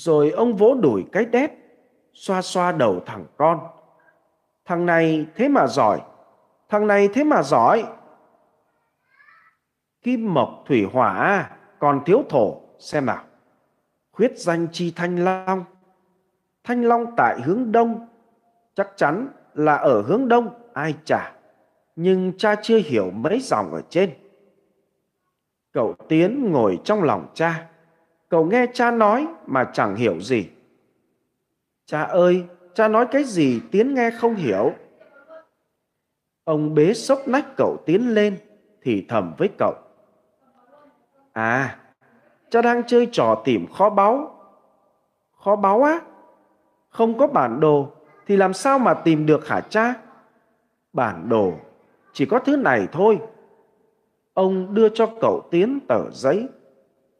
Rồi ông vỗ đuổi cái đét, xoa xoa đầu thằng con. Thằng này thế mà giỏi, thằng này thế mà giỏi. Kim mộc thủy hỏa còn thiếu thổ, xem nào. Khuyết danh chi thanh long. Thanh long tại hướng đông, chắc chắn là ở hướng đông ai chả. Nhưng cha chưa hiểu mấy dòng ở trên. Cậu Tiến ngồi trong lòng cha cậu nghe cha nói mà chẳng hiểu gì. Cha ơi, cha nói cái gì Tiến nghe không hiểu. Ông bế sốc nách cậu Tiến lên thì thầm với cậu. À, cha đang chơi trò tìm kho báu. Kho báu á? Không có bản đồ thì làm sao mà tìm được hả cha? Bản đồ chỉ có thứ này thôi. Ông đưa cho cậu Tiến tờ giấy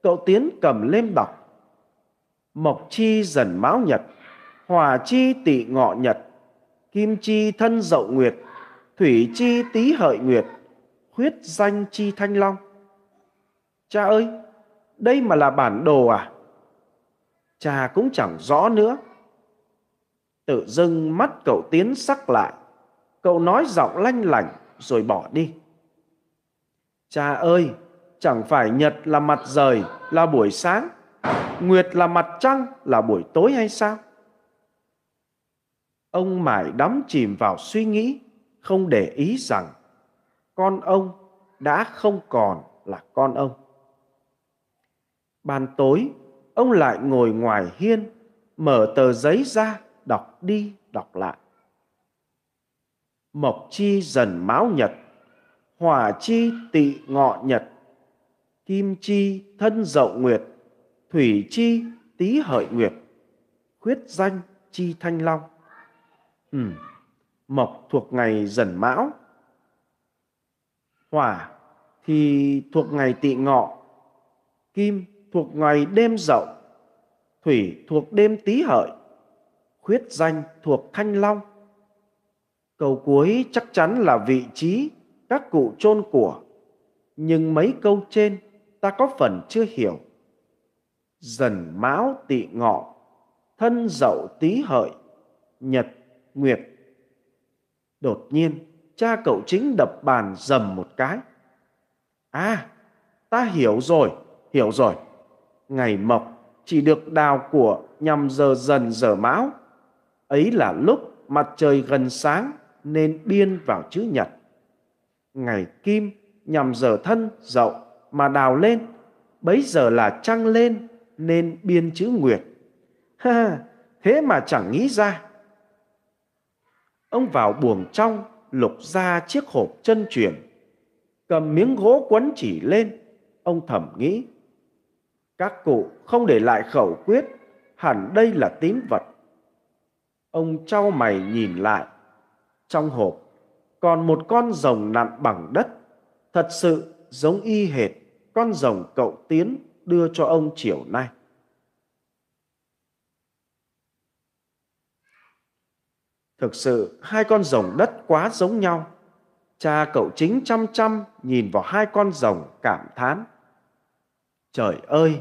cậu tiến cầm lên đọc. Mộc chi dần máu nhật, hòa chi tị ngọ nhật, kim chi thân dậu nguyệt, thủy chi tý hợi nguyệt, khuyết danh chi thanh long. Cha ơi, đây mà là bản đồ à? Cha cũng chẳng rõ nữa. Tự dưng mắt cậu tiến sắc lại, cậu nói giọng lanh lảnh rồi bỏ đi. Cha ơi, chẳng phải nhật là mặt trời là buổi sáng nguyệt là mặt trăng là buổi tối hay sao ông mải đắm chìm vào suy nghĩ không để ý rằng con ông đã không còn là con ông ban tối ông lại ngồi ngoài hiên mở tờ giấy ra đọc đi đọc lại mộc chi dần máu nhật hỏa chi tị ngọ nhật kim chi thân dậu nguyệt, thủy chi tý hợi nguyệt, khuyết danh chi thanh long. Ừ, mộc thuộc ngày dần mão, hỏa thì thuộc ngày Tị ngọ, kim thuộc ngày đêm dậu, thủy thuộc đêm tý hợi, khuyết danh thuộc thanh long. Câu cuối chắc chắn là vị trí các cụ chôn của, nhưng mấy câu trên ta có phần chưa hiểu. Dần mão tị ngọ, thân dậu tý hợi, nhật, nguyệt. Đột nhiên, cha cậu chính đập bàn dầm một cái. À, ta hiểu rồi, hiểu rồi. Ngày mộc chỉ được đào của nhằm giờ dần giờ mão. Ấy là lúc mặt trời gần sáng nên biên vào chữ nhật. Ngày kim nhằm giờ thân dậu mà đào lên bấy giờ là trăng lên nên biên chữ nguyệt ha thế mà chẳng nghĩ ra ông vào buồng trong lục ra chiếc hộp chân truyền cầm miếng gỗ quấn chỉ lên ông thầm nghĩ các cụ không để lại khẩu quyết hẳn đây là tín vật ông trao mày nhìn lại trong hộp còn một con rồng nặn bằng đất thật sự giống y hệt con rồng cậu Tiến đưa cho ông chiều nay. Thực sự hai con rồng đất quá giống nhau. Cha cậu chính chăm chăm nhìn vào hai con rồng cảm thán. Trời ơi,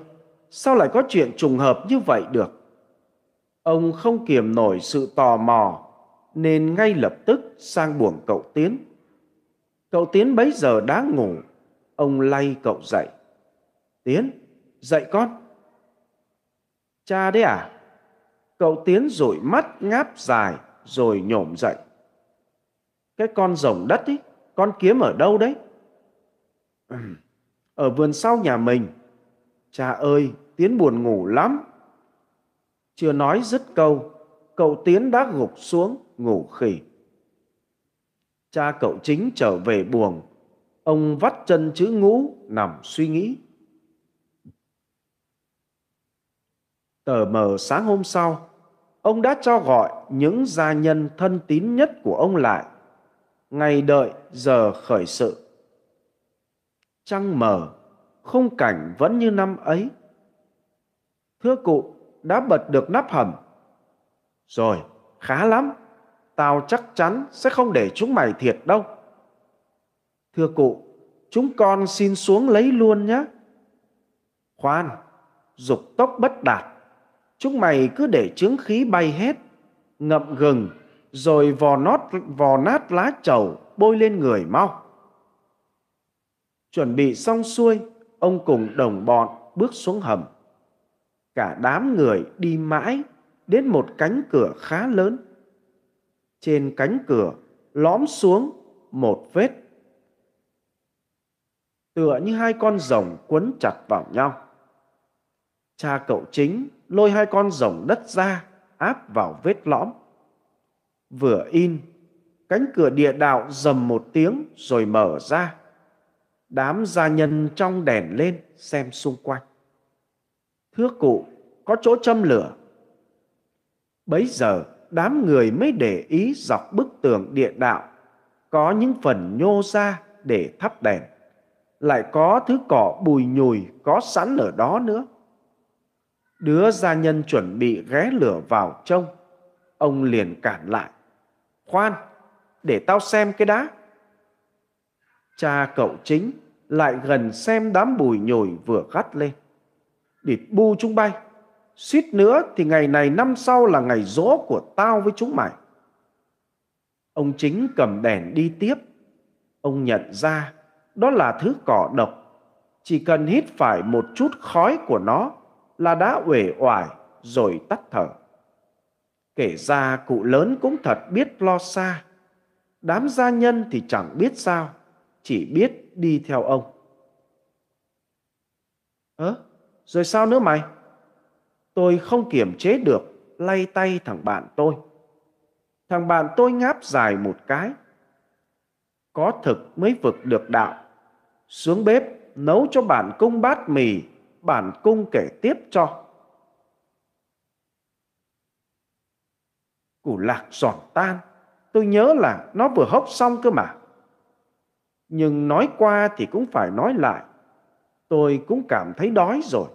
sao lại có chuyện trùng hợp như vậy được? Ông không kiềm nổi sự tò mò nên ngay lập tức sang buồng cậu Tiến. Cậu Tiến bấy giờ đã ngủ Ông lay cậu dậy. Tiến, dậy con. Cha đấy à? Cậu Tiến rồi mắt ngáp dài rồi nhổm dậy. Cái con rồng đất ấy, con kiếm ở đâu đấy? Ở vườn sau nhà mình. Cha ơi, Tiến buồn ngủ lắm. Chưa nói dứt câu, cậu Tiến đã gục xuống ngủ khỉ. Cha cậu chính trở về buồng Ông vắt chân chữ ngũ nằm suy nghĩ. Tờ mờ sáng hôm sau, ông đã cho gọi những gia nhân thân tín nhất của ông lại. Ngày đợi giờ khởi sự. Trăng mờ, khung cảnh vẫn như năm ấy. Thưa cụ, đã bật được nắp hầm. Rồi, khá lắm. Tao chắc chắn sẽ không để chúng mày thiệt đâu thưa cụ chúng con xin xuống lấy luôn nhé khoan dục tốc bất đạt chúng mày cứ để trướng khí bay hết ngậm gừng rồi vò nót vò nát lá trầu bôi lên người mau chuẩn bị xong xuôi ông cùng đồng bọn bước xuống hầm cả đám người đi mãi đến một cánh cửa khá lớn trên cánh cửa lõm xuống một vết tựa như hai con rồng quấn chặt vào nhau. Cha cậu chính lôi hai con rồng đất ra, áp vào vết lõm. Vừa in, cánh cửa địa đạo rầm một tiếng rồi mở ra. Đám gia nhân trong đèn lên xem xung quanh. Thước cụ, có chỗ châm lửa. Bấy giờ, đám người mới để ý dọc bức tường địa đạo có những phần nhô ra để thắp đèn lại có thứ cỏ bùi nhùi có sẵn ở đó nữa. Đứa gia nhân chuẩn bị ghé lửa vào trông, ông liền cản lại. Khoan, để tao xem cái đá. Cha cậu chính lại gần xem đám bùi nhồi vừa gắt lên. Địt bu chúng bay, suýt nữa thì ngày này năm sau là ngày rỗ của tao với chúng mày. Ông chính cầm đèn đi tiếp. Ông nhận ra đó là thứ cỏ độc. Chỉ cần hít phải một chút khói của nó là đã uể oải rồi tắt thở. Kể ra cụ lớn cũng thật biết lo xa. Đám gia nhân thì chẳng biết sao, chỉ biết đi theo ông. Ơ, rồi sao nữa mày? Tôi không kiềm chế được, lay tay thằng bạn tôi. Thằng bạn tôi ngáp dài một cái. Có thực mới vực được đạo. Xuống bếp nấu cho bản cung bát mì, bản cung kể tiếp cho. Củ lạc giòn tan, tôi nhớ là nó vừa hốc xong cơ mà. Nhưng nói qua thì cũng phải nói lại, tôi cũng cảm thấy đói rồi.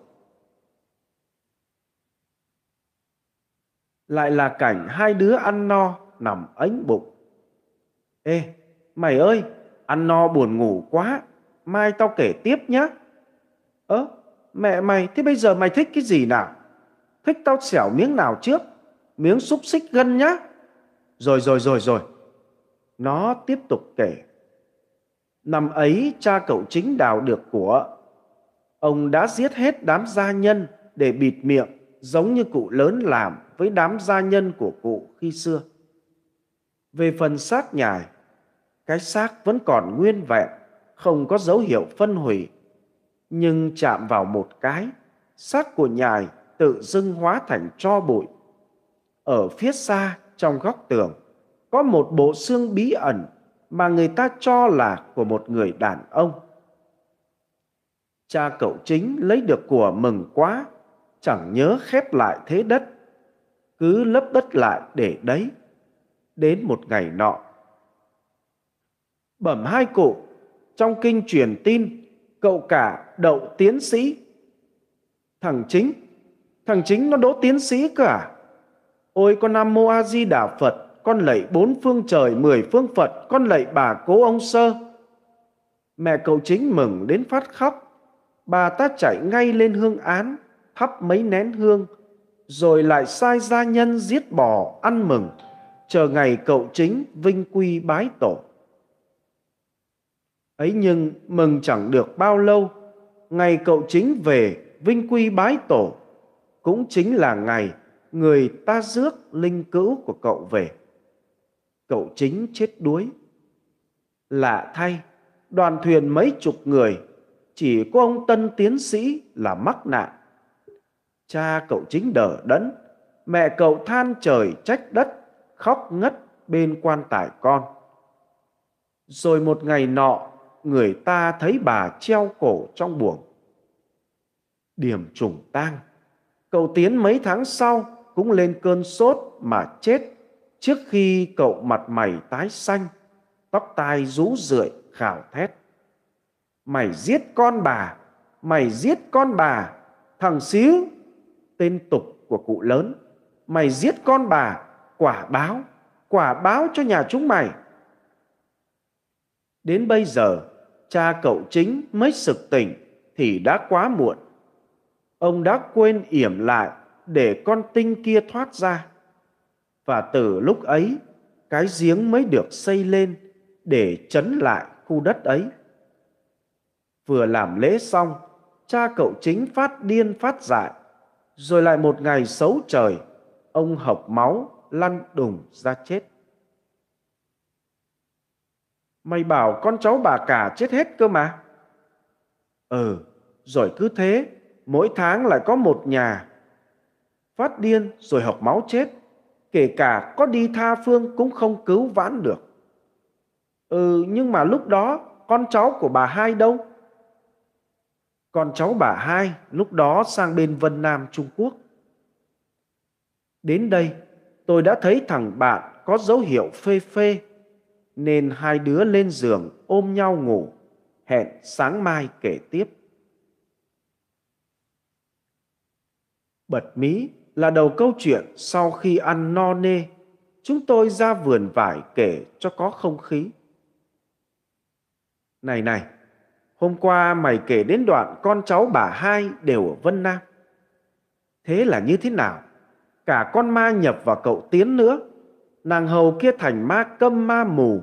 Lại là cảnh hai đứa ăn no nằm ánh bụng. Ê, mày ơi, ăn no buồn ngủ quá, Mai tao kể tiếp nhá. Ơ, mẹ mày, thế bây giờ mày thích cái gì nào? Thích tao xẻo miếng nào trước? Miếng xúc xích gân nhá. Rồi rồi rồi rồi. Nó tiếp tục kể. Năm ấy cha cậu chính đào được của. Ông đã giết hết đám gia nhân để bịt miệng giống như cụ lớn làm với đám gia nhân của cụ khi xưa. Về phần xác nhài, cái xác vẫn còn nguyên vẹn không có dấu hiệu phân hủy. Nhưng chạm vào một cái, xác của nhài tự dưng hóa thành tro bụi. Ở phía xa, trong góc tường, có một bộ xương bí ẩn mà người ta cho là của một người đàn ông. Cha cậu chính lấy được của mừng quá, chẳng nhớ khép lại thế đất, cứ lấp đất lại để đấy. Đến một ngày nọ, bẩm hai cụ, trong kinh truyền tin, cậu cả đậu tiến sĩ. Thằng chính, thằng chính nó đỗ tiến sĩ cả. À? Ôi con Nam Mô A Di Đà Phật, con lạy bốn phương trời, mười phương Phật, con lạy bà cố ông sơ. Mẹ cậu chính mừng đến phát khóc. Bà ta chạy ngay lên hương án, thắp mấy nén hương, rồi lại sai gia nhân giết bò ăn mừng, chờ ngày cậu chính vinh quy bái tổ ấy nhưng mừng chẳng được bao lâu ngày cậu chính về vinh quy bái tổ cũng chính là ngày người ta rước linh cữu của cậu về cậu chính chết đuối lạ thay đoàn thuyền mấy chục người chỉ có ông tân tiến sĩ là mắc nạn cha cậu chính đờ đẫn mẹ cậu than trời trách đất khóc ngất bên quan tài con rồi một ngày nọ người ta thấy bà treo cổ trong buồng. Điểm trùng tang, cậu Tiến mấy tháng sau cũng lên cơn sốt mà chết trước khi cậu mặt mày tái xanh, tóc tai rú rượi khảo thét. Mày giết con bà, mày giết con bà, thằng xíu, tên tục của cụ lớn. Mày giết con bà, quả báo, quả báo cho nhà chúng mày. Đến bây giờ, cha cậu chính mới sực tỉnh thì đã quá muộn. Ông đã quên yểm lại để con tinh kia thoát ra. Và từ lúc ấy, cái giếng mới được xây lên để chấn lại khu đất ấy. Vừa làm lễ xong, cha cậu chính phát điên phát dại. Rồi lại một ngày xấu trời, ông học máu lăn đùng ra chết. Mày bảo con cháu bà cả chết hết cơ mà. Ừ, rồi cứ thế, mỗi tháng lại có một nhà. Phát điên rồi học máu chết, kể cả có đi tha phương cũng không cứu vãn được. Ừ, nhưng mà lúc đó con cháu của bà hai đâu? Con cháu bà hai lúc đó sang bên Vân Nam Trung Quốc. Đến đây, tôi đã thấy thằng bạn có dấu hiệu phê phê nên hai đứa lên giường ôm nhau ngủ, hẹn sáng mai kể tiếp. Bật mí là đầu câu chuyện sau khi ăn no nê, chúng tôi ra vườn vải kể cho có không khí. Này này, hôm qua mày kể đến đoạn con cháu bà hai đều ở Vân Nam. Thế là như thế nào? Cả con ma nhập vào cậu Tiến nữa Nàng hầu kia thành ma câm ma mù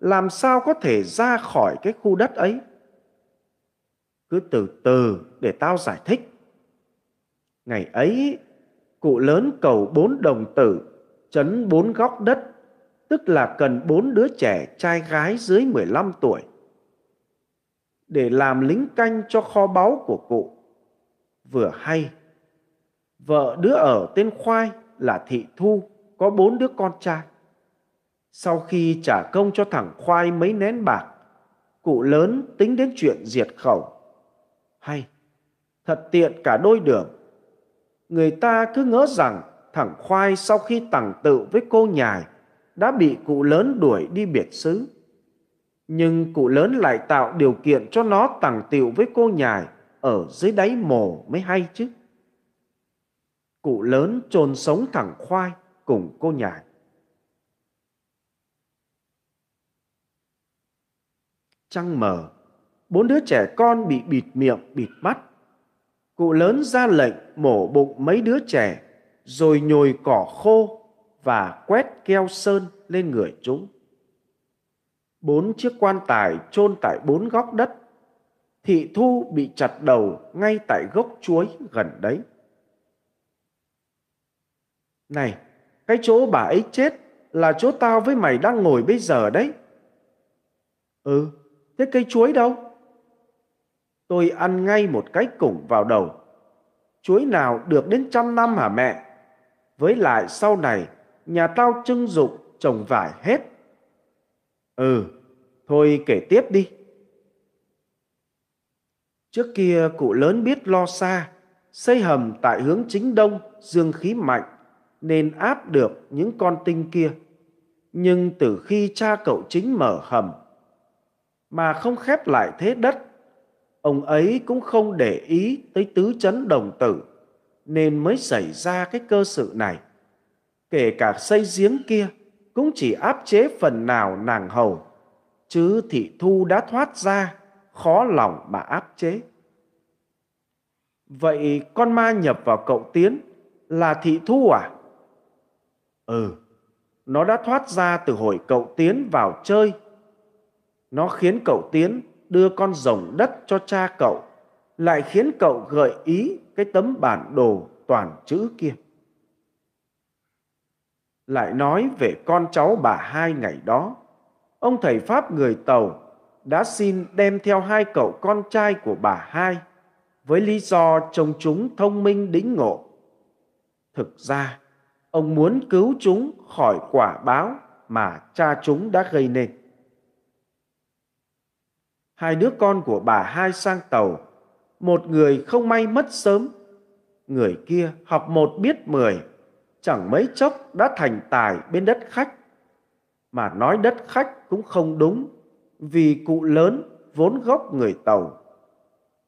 Làm sao có thể ra khỏi cái khu đất ấy Cứ từ từ để tao giải thích Ngày ấy Cụ lớn cầu bốn đồng tử Chấn bốn góc đất Tức là cần bốn đứa trẻ trai gái dưới 15 tuổi Để làm lính canh cho kho báu của cụ Vừa hay Vợ đứa ở tên Khoai là Thị Thu có bốn đứa con trai. Sau khi trả công cho thằng Khoai mấy nén bạc, cụ lớn tính đến chuyện diệt khẩu. Hay, thật tiện cả đôi đường. Người ta cứ ngỡ rằng thằng Khoai sau khi tằng tự với cô nhài đã bị cụ lớn đuổi đi biệt xứ. Nhưng cụ lớn lại tạo điều kiện cho nó tằng tiệu với cô nhài ở dưới đáy mồ mới hay chứ. Cụ lớn trồn sống thằng Khoai cùng cô nhàn. Trăng mờ, bốn đứa trẻ con bị bịt miệng, bịt mắt. Cụ lớn ra lệnh mổ bụng mấy đứa trẻ, rồi nhồi cỏ khô và quét keo sơn lên người chúng. Bốn chiếc quan tài chôn tại bốn góc đất. Thị Thu bị chặt đầu ngay tại gốc chuối gần đấy. Này, cái chỗ bà ấy chết là chỗ tao với mày đang ngồi bây giờ đấy. Ừ, thế cây chuối đâu? Tôi ăn ngay một cái củng vào đầu. Chuối nào được đến trăm năm hả mẹ? Với lại sau này, nhà tao trưng dụng trồng vải hết. Ừ, thôi kể tiếp đi. Trước kia cụ lớn biết lo xa, xây hầm tại hướng chính đông, dương khí mạnh nên áp được những con tinh kia. Nhưng từ khi cha cậu chính mở hầm mà không khép lại thế đất, ông ấy cũng không để ý tới tứ chấn đồng tử nên mới xảy ra cái cơ sự này. Kể cả xây giếng kia cũng chỉ áp chế phần nào nàng hầu, chứ thị thu đã thoát ra, khó lòng mà áp chế. Vậy con ma nhập vào cậu Tiến là thị thu à? Ừ, nó đã thoát ra từ hội cậu Tiến vào chơi. Nó khiến cậu Tiến đưa con rồng đất cho cha cậu, lại khiến cậu gợi ý cái tấm bản đồ toàn chữ kia. Lại nói về con cháu bà hai ngày đó, ông thầy Pháp người Tàu đã xin đem theo hai cậu con trai của bà hai với lý do trông chúng thông minh đính ngộ. Thực ra, ông muốn cứu chúng khỏi quả báo mà cha chúng đã gây nên. Hai đứa con của bà hai sang tàu, một người không may mất sớm, người kia học một biết mười, chẳng mấy chốc đã thành tài bên đất khách. Mà nói đất khách cũng không đúng, vì cụ lớn vốn gốc người tàu.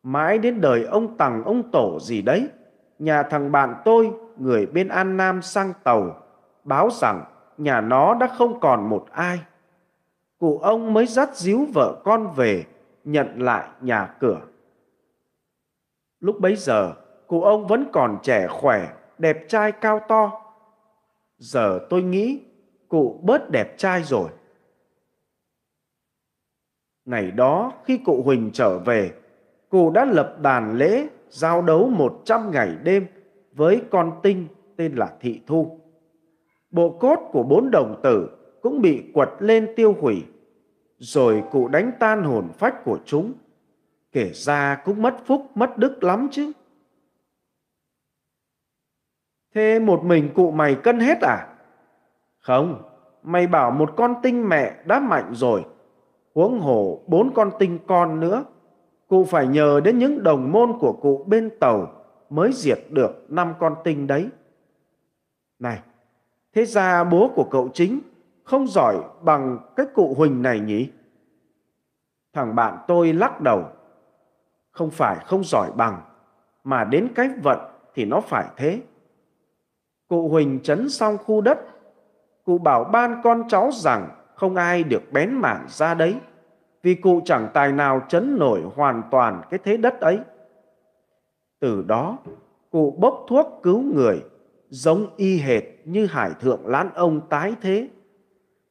Mãi đến đời ông Tằng ông Tổ gì đấy, nhà thằng bạn tôi người bên An Nam sang tàu, báo rằng nhà nó đã không còn một ai. Cụ ông mới dắt díu vợ con về, nhận lại nhà cửa. Lúc bấy giờ, cụ ông vẫn còn trẻ khỏe, đẹp trai cao to. Giờ tôi nghĩ cụ bớt đẹp trai rồi. Ngày đó khi cụ Huỳnh trở về, cụ đã lập đàn lễ giao đấu 100 ngày đêm với con tinh tên là Thị Thu. Bộ cốt của bốn đồng tử cũng bị quật lên tiêu hủy, rồi cụ đánh tan hồn phách của chúng. Kể ra cũng mất phúc, mất đức lắm chứ. Thế một mình cụ mày cân hết à? Không, mày bảo một con tinh mẹ đã mạnh rồi, huống hồ bốn con tinh con nữa. Cụ phải nhờ đến những đồng môn của cụ bên tàu mới diệt được năm con tinh đấy. Này, thế ra bố của cậu chính không giỏi bằng cái cụ Huỳnh này nhỉ? Thằng bạn tôi lắc đầu. Không phải không giỏi bằng, mà đến cái vận thì nó phải thế. Cụ Huỳnh chấn xong khu đất, cụ bảo ban con cháu rằng không ai được bén mảng ra đấy, vì cụ chẳng tài nào chấn nổi hoàn toàn cái thế đất ấy. Từ đó, cụ bốc thuốc cứu người, giống y hệt như hải thượng lãn ông tái thế.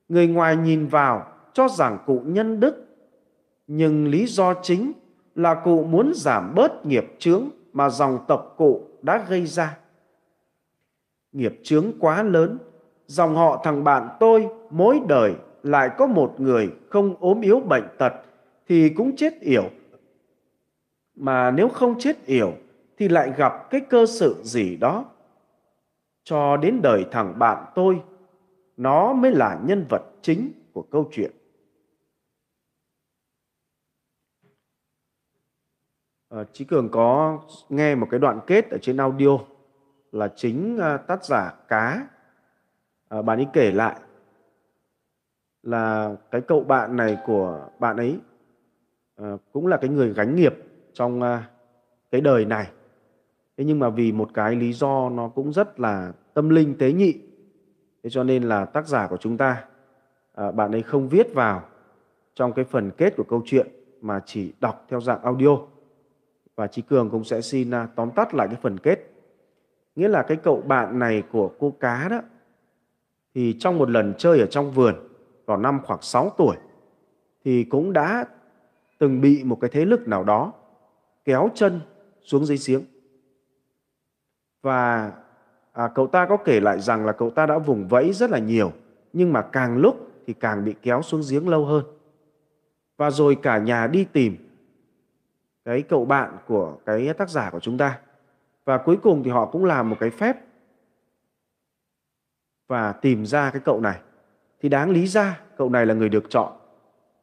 Người ngoài nhìn vào cho rằng cụ nhân đức, nhưng lý do chính là cụ muốn giảm bớt nghiệp chướng mà dòng tộc cụ đã gây ra. Nghiệp chướng quá lớn, dòng họ thằng bạn tôi mỗi đời lại có một người không ốm yếu bệnh tật thì cũng chết yểu. Mà nếu không chết yểu thì lại gặp cái cơ sự gì đó. Cho đến đời thằng bạn tôi, nó mới là nhân vật chính của câu chuyện. À, ờ, Chí Cường có nghe một cái đoạn kết ở trên audio là chính à, tác giả Cá. À, bạn ấy kể lại là cái cậu bạn này của bạn ấy à, cũng là cái người gánh nghiệp trong à, cái đời này thế nhưng mà vì một cái lý do nó cũng rất là tâm linh tế nhị thế cho nên là tác giả của chúng ta à, bạn ấy không viết vào trong cái phần kết của câu chuyện mà chỉ đọc theo dạng audio và trí cường cũng sẽ xin à, tóm tắt lại cái phần kết nghĩa là cái cậu bạn này của cô cá đó thì trong một lần chơi ở trong vườn vào năm khoảng 6 tuổi thì cũng đã từng bị một cái thế lực nào đó kéo chân xuống dưới giếng và à, cậu ta có kể lại rằng là cậu ta đã vùng vẫy rất là nhiều nhưng mà càng lúc thì càng bị kéo xuống giếng lâu hơn và rồi cả nhà đi tìm cái cậu bạn của cái tác giả của chúng ta và cuối cùng thì họ cũng làm một cái phép và tìm ra cái cậu này thì đáng lý ra cậu này là người được chọn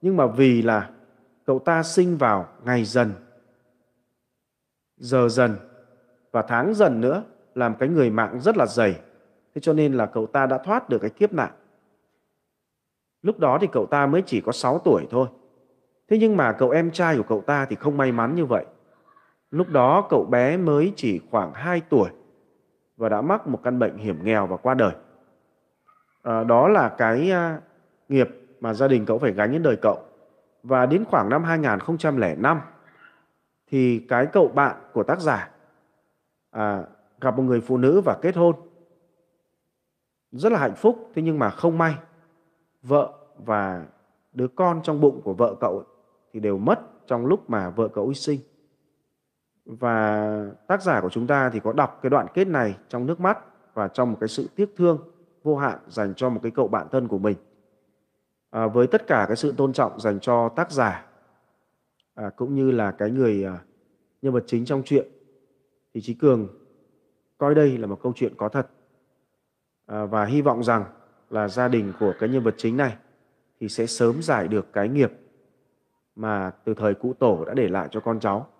nhưng mà vì là cậu ta sinh vào ngày dần giờ dần và tháng dần nữa làm cái người mạng rất là dày. Thế cho nên là cậu ta đã thoát được cái kiếp nạn. Lúc đó thì cậu ta mới chỉ có 6 tuổi thôi. Thế nhưng mà cậu em trai của cậu ta thì không may mắn như vậy. Lúc đó cậu bé mới chỉ khoảng 2 tuổi và đã mắc một căn bệnh hiểm nghèo và qua đời. À, đó là cái à, nghiệp mà gia đình cậu phải gánh đến đời cậu. Và đến khoảng năm 2005 thì cái cậu bạn của tác giả à, gặp một người phụ nữ và kết hôn rất là hạnh phúc thế nhưng mà không may vợ và đứa con trong bụng của vợ cậu ấy, thì đều mất trong lúc mà vợ cậu ấy sinh và tác giả của chúng ta thì có đọc cái đoạn kết này trong nước mắt và trong một cái sự tiếc thương vô hạn dành cho một cái cậu bạn thân của mình à, với tất cả cái sự tôn trọng dành cho tác giả à, cũng như là cái người à, nhân vật chính trong chuyện thì Trí Cường coi đây là một câu chuyện có thật à, và hy vọng rằng là gia đình của cái nhân vật chính này thì sẽ sớm giải được cái nghiệp mà từ thời cụ tổ đã để lại cho con cháu